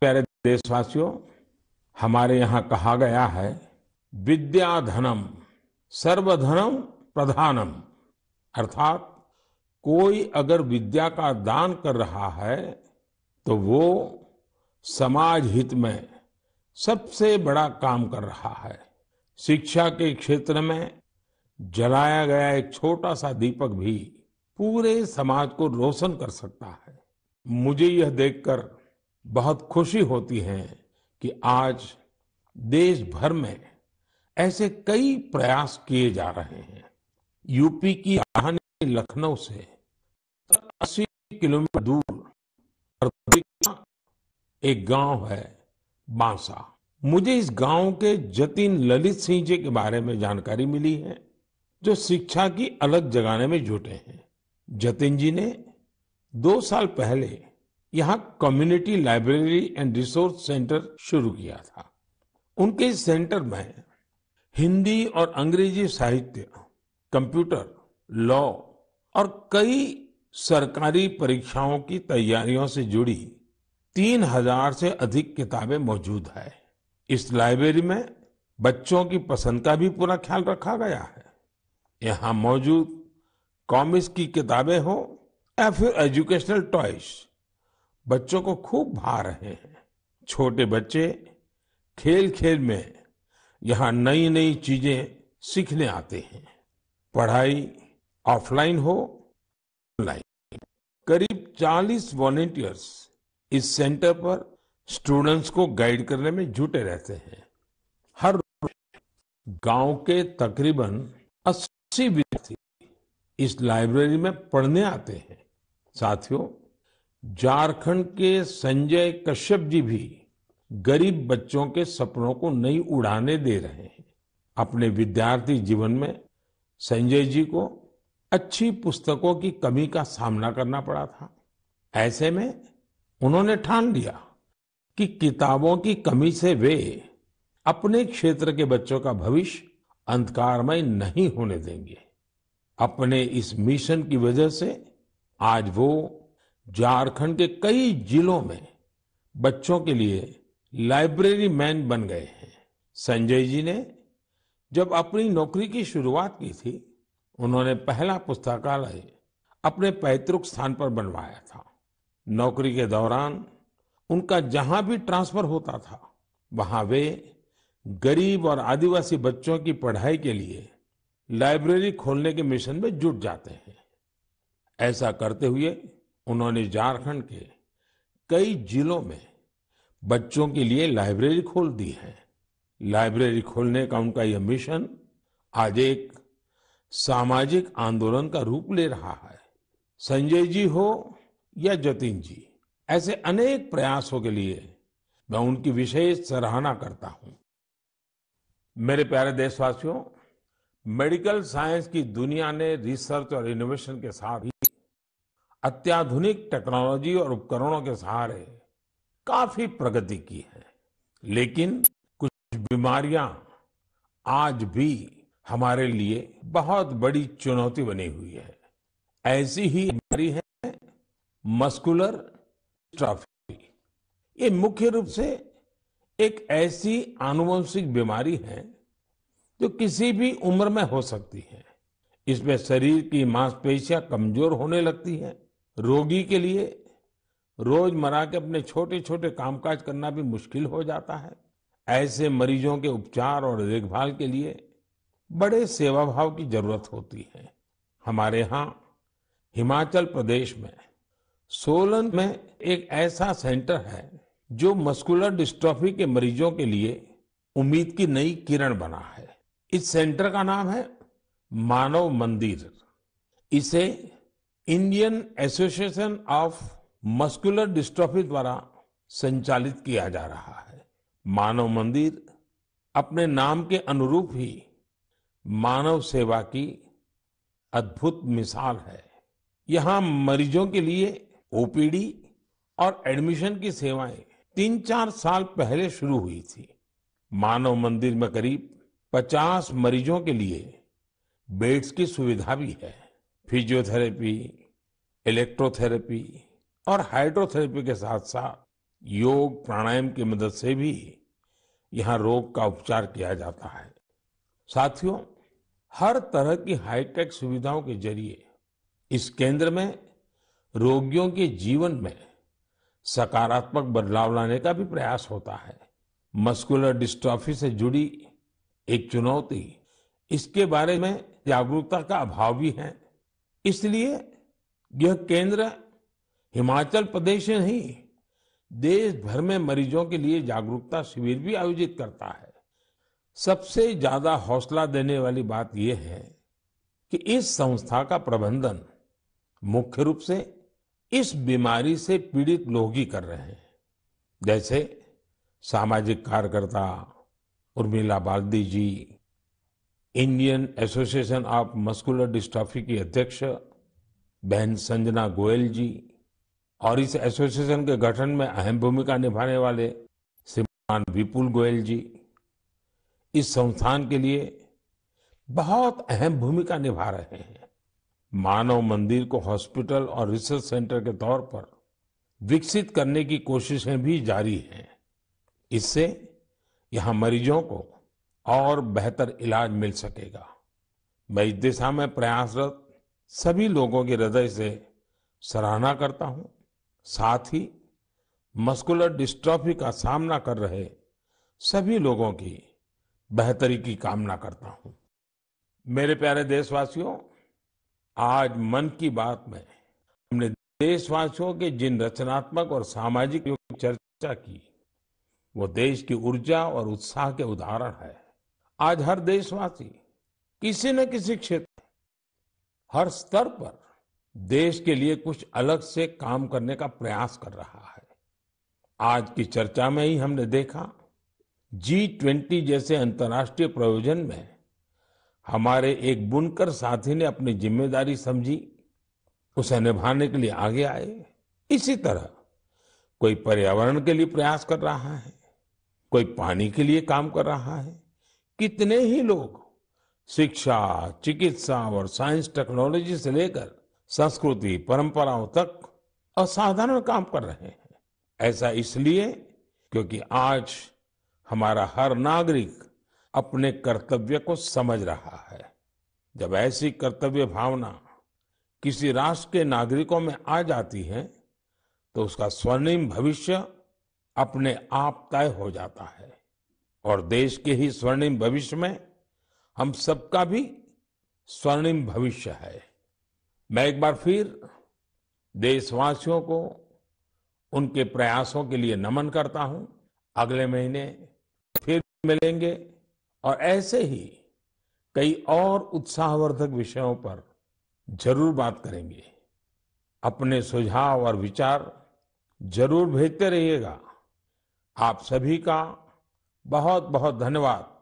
प्यारे देशवासियों हमारे यहाँ कहा गया है विद्या धनम सर्वधनम प्रधानम अर्थात कोई अगर विद्या का दान कर रहा है तो वो समाज हित में सबसे बड़ा काम कर रहा है शिक्षा के क्षेत्र में जलाया गया एक छोटा सा दीपक भी पूरे समाज को रोशन कर सकता है मुझे यह देखकर बहुत खुशी होती है कि आज देश भर में ऐसे कई प्रयास किए जा रहे हैं यूपी की राजधानी लखनऊ से अस्सी किलोमीटर दूर एक गांव है बांसा मुझे इस गांव के जतिन ललित सिंह जी के बारे में जानकारी मिली है जो शिक्षा की अलग जगाने में जुटे हैं जतिन जी ने दो साल पहले यहाँ community library and resource centre शुरू किया था उनके इस सेंटर में हिंदी और अंग्रेजी साहित्य कंप्यूटर लॉ और कई सरकारी परीक्षाओं की तैयारियों से जुड़ी तीन हजार से अधिक किताबें मौजूद है इस लाइब्रेरी में बच्चों की पसंद का भी पूरा ख्याल रखा गया है यहाँ मौजूद कॉमिक्स की किताबें हो या फिर एजुकेशनल टॉयज बच्चों को खूब भा रहे हैं छोटे बच्चे खेल खेल में यहाँ नई नई चीजें सीखने आते हैं पढ़ाई ऑफलाइन हो ऑनलाइन करीब 40 वॉलेंटियर्स इस सेंटर पर स्टूडेंट्स को गाइड करने में जुटे रहते हैं हर गांव के तकरीबन 80 विद्यार्थी इस लाइब्रेरी में पढ़ने आते हैं साथियों झारखंड के संजय कश्यप जी भी गरीब बच्चों के सपनों को नहीं उड़ाने दे रहे हैं अपने विद्यार्थी जीवन में संजय जी को अच्छी पुस्तकों की कमी का सामना करना पड़ा था ऐसे में उन्होंने ठान लिया कि किताबों की कमी से वे अपने क्षेत्र के बच्चों का भविष्य अंधकारमय नहीं होने देंगे अपने इस मिशन की वजह से आज वो झारखंड के कई जिलों में बच्चों के लिए लाइब्रेरी मैन बन गए हैं संजय जी ने जब अपनी नौकरी की शुरुआत की थी उन्होंने पहला पुस्तकालय अपने पैतृक स्थान पर बनवाया था नौकरी के दौरान उनका जहां भी ट्रांसफर होता था वहां वे गरीब और आदिवासी बच्चों की पढ़ाई के लिए लाइब्रेरी खोलने के मिशन में जुट जाते हैं ऐसा करते हुए उन्होंने झारखंड के कई जिलों में बच्चों के लिए लाइब्रेरी खोल दी है लाइब्रेरी खोलने का उनका यह मिशन आज एक सामाजिक आंदोलन का रूप ले रहा है संजय जी हो या जतिन जी ऐसे अनेक प्रयासों के लिए मैं उनकी विशेष सराहना करता हूं मेरे प्यारे देशवासियों मेडिकल साइंस की दुनिया ने रिसर्च और इनोवेशन के साथ ही अत्याधुनिक टेक्नोलॉजी और उपकरणों के सहारे काफी प्रगति की है लेकिन कुछ बीमारियां आज भी हमारे लिए बहुत बड़ी चुनौती बनी हुई है ऐसी ही बीमारी है मस्कुलर ट्रॉफी ये मुख्य रूप से एक ऐसी आनुवंशिक बीमारी है जो किसी भी उम्र में हो सकती है इसमें शरीर की मांसपेशियां कमजोर होने लगती है रोगी के लिए रोजमर्रा के अपने छोटे छोटे कामकाज करना भी मुश्किल हो जाता है ऐसे मरीजों के उपचार और देखभाल के लिए बड़े सेवा भाव की जरूरत होती है हमारे यहाँ हिमाचल प्रदेश में सोलन में एक ऐसा सेंटर है जो मस्कुलर डिस्ट्रॉफी के मरीजों के लिए उम्मीद की नई किरण बना है इस सेंटर का नाम है मानव मंदिर इसे Indian Association of Muscular Dystrophy द्वारा संचालित किया जा रहा है मानव मंदिर अपने नाम के अनुरूप ही मानव सेवा की अद्भुत मिसाल है यहाँ मरीजों के लिए ओपीडी और एडमिशन की सेवाएं तीन चार साल पहले शुरू हुई थी मानव मंदिर में करीब 50 मरीजों के लिए बेड्स की सुविधा भी है फिजियोथेरेपी इलेक्ट्रोथेरेपी और हाइड्रोथेरेपी के साथ साथ योग प्राणायाम की मदद से भी यहाँ रोग का उपचार किया जाता है साथियों हर तरह की हाईटेक सुविधाओं के जरिए इस केंद्र में रोगियों के जीवन में सकारात्मक बदलाव लाने का भी प्रयास होता है मस्कुलर डिस्ट्रॉफी से जुड़ी एक चुनौती इसके बारे में जागरूकता का अभाव भी है इसलिए यह केंद्र हिमाचल प्रदेश ही नहीं देश भर में मरीजों के लिए जागरूकता शिविर भी आयोजित करता है सबसे ज्यादा हौसला देने वाली बात यह है कि इस संस्था का प्रबंधन मुख्य रूप से इस बीमारी से पीड़ित लोग ही कर रहे हैं जैसे सामाजिक कार्यकर्ता Urmila Baldi ji Indian Association of Muscular Dystrophy की अध्यक्ष बहन संजना गोयल जी और इस एसोसिएशन के गठन में अहम भूमिका निभाने वाले श्रीमान विपुल गोयल जी इस संस्थान के लिए बहुत अहम भूमिका निभा रहे हैं मानव मंदिर को हॉस्पिटल और रिसर्च सेंटर के तौर पर विकसित करने की कोशिशें भी जारी हैं इससे यहां मरीजों को और बेहतर इलाज मिल सकेगा मैं इस दिशा में प्रयासरत सभी लोगों की हृदय से सराहना करता हूं साथ ही मस्कुलर डिस्ट्रॉफी का सामना कर रहे सभी लोगों की बेहतरी की कामना करता हूं मेरे प्यारे देशवासियों आज मन की बात में हमने देशवासियों के जिन रचनात्मक और सामाजिक चर्चा की वो देश की ऊर्जा और उत्साह के उदाहरण है आज हर देशवासी किसी न किसी क्षेत्र हर स्तर पर देश के लिए कुछ अलग से काम करने का प्रयास कर रहा है आज की चर्चा में ही हमने देखा जी ट्वेंटी जैसे अंतर्राष्ट्रीय प्रयोजन में हमारे एक बुनकर साथी ने अपनी जिम्मेदारी समझी उसे निभाने के लिए आगे आए इसी तरह कोई पर्यावरण के लिए प्रयास कर रहा है कोई पानी के लिए काम कर रहा है कितने ही लोग शिक्षा चिकित्सा और साइंस टेक्नोलॉजी से लेकर संस्कृति परंपराओं तक असाधारण काम कर रहे हैं ऐसा इसलिए क्योंकि आज हमारा हर नागरिक अपने कर्तव्य को समझ रहा है जब ऐसी कर्तव्य भावना किसी राष्ट्र के नागरिकों में आ जाती है तो उसका स्वर्णिम भविष्य अपने आप तय हो जाता है और देश के ही स्वर्णिम भविष्य में हम सबका भी स्वर्णिम भविष्य है मैं एक बार फिर देशवासियों को उनके प्रयासों के लिए नमन करता हूं अगले महीने फिर मिलेंगे और ऐसे ही कई और उत्साहवर्धक विषयों पर जरूर बात करेंगे अपने सुझाव और विचार जरूर भेजते रहिएगा आप सभी का बहुत बहुत धन्यवाद